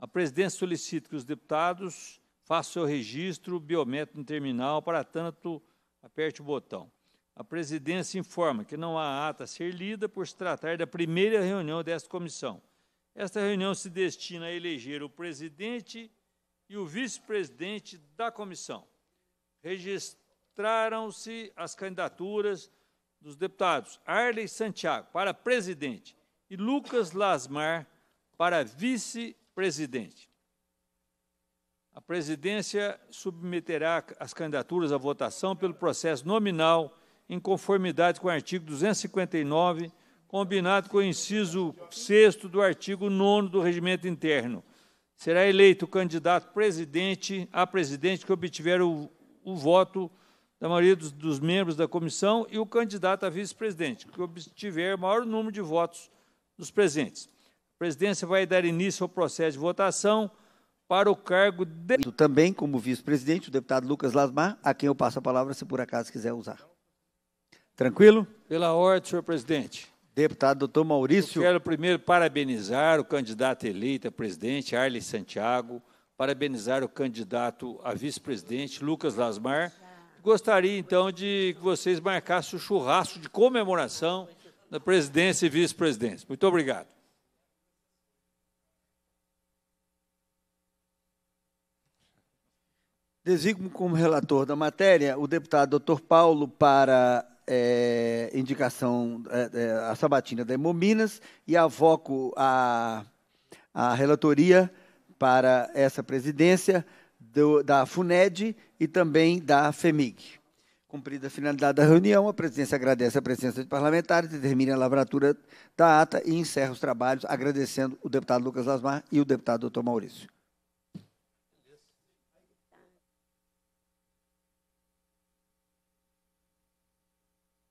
A presidência solicita que os deputados façam seu registro biométrico no terminal, para tanto, aperte o botão. A presidência informa que não há ata a ser lida por se tratar da primeira reunião desta comissão. Esta reunião se destina a eleger o presidente e o vice-presidente da comissão. Registraram-se as candidaturas dos deputados Arley Santiago para presidente e Lucas Lasmar para vice-presidente. A presidência submeterá as candidaturas à votação pelo processo nominal em conformidade com o artigo 259, combinado com o inciso 6 do artigo 9 do regimento interno. Será eleito o candidato presidente a presidente que obtiver o, o voto da maioria dos, dos, membros da comissão e o candidato a vice-presidente que obtiver maior número de votos dos presentes. A presidência vai dar início ao processo de votação para o cargo de... Também como vice-presidente, o deputado Lucas Lasmar, a quem eu passo a palavra se por acaso quiser usar. Tranquilo? Pela ordem, senhor presidente. Deputado doutor Maurício. Eu quero primeiro parabenizar o candidato eleito a presidente, Arley Santiago, parabenizar o candidato a vice-presidente, Lucas Lasmar. Gostaria, então, de que vocês marcassem o churrasco de comemoração da presidência e vice-presidência. Muito obrigado. Designo como relator da matéria o deputado Dr. Paulo para é, indicação é, é, a sabatina da Hemominas e avoco a, a relatoria para essa presidência do, da FUNED e também da FEMIG. Cumprida a finalidade da reunião, a presidência agradece a presença de parlamentares, determina a lavratura da ata e encerra os trabalhos agradecendo o deputado Lucas Lasmar e o deputado Dr. Maurício.